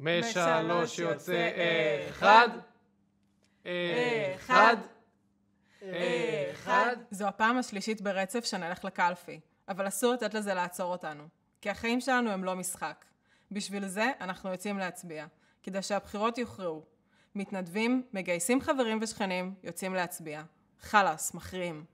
משלוש יוצא אחד. אחד. אחד. זו הפעם השלישית ברצף שנלך לקלפי, אבל אסור לתת לזה לעצור אותנו, כי החיים שלנו הם לא משחק. בשביל זה אנחנו יוצאים להצביע, כדי שהבחירות יוכרעו. מתנדבים, מגייסים חברים ושכנים, יוצאים להצביע. חלאס, מכריעים.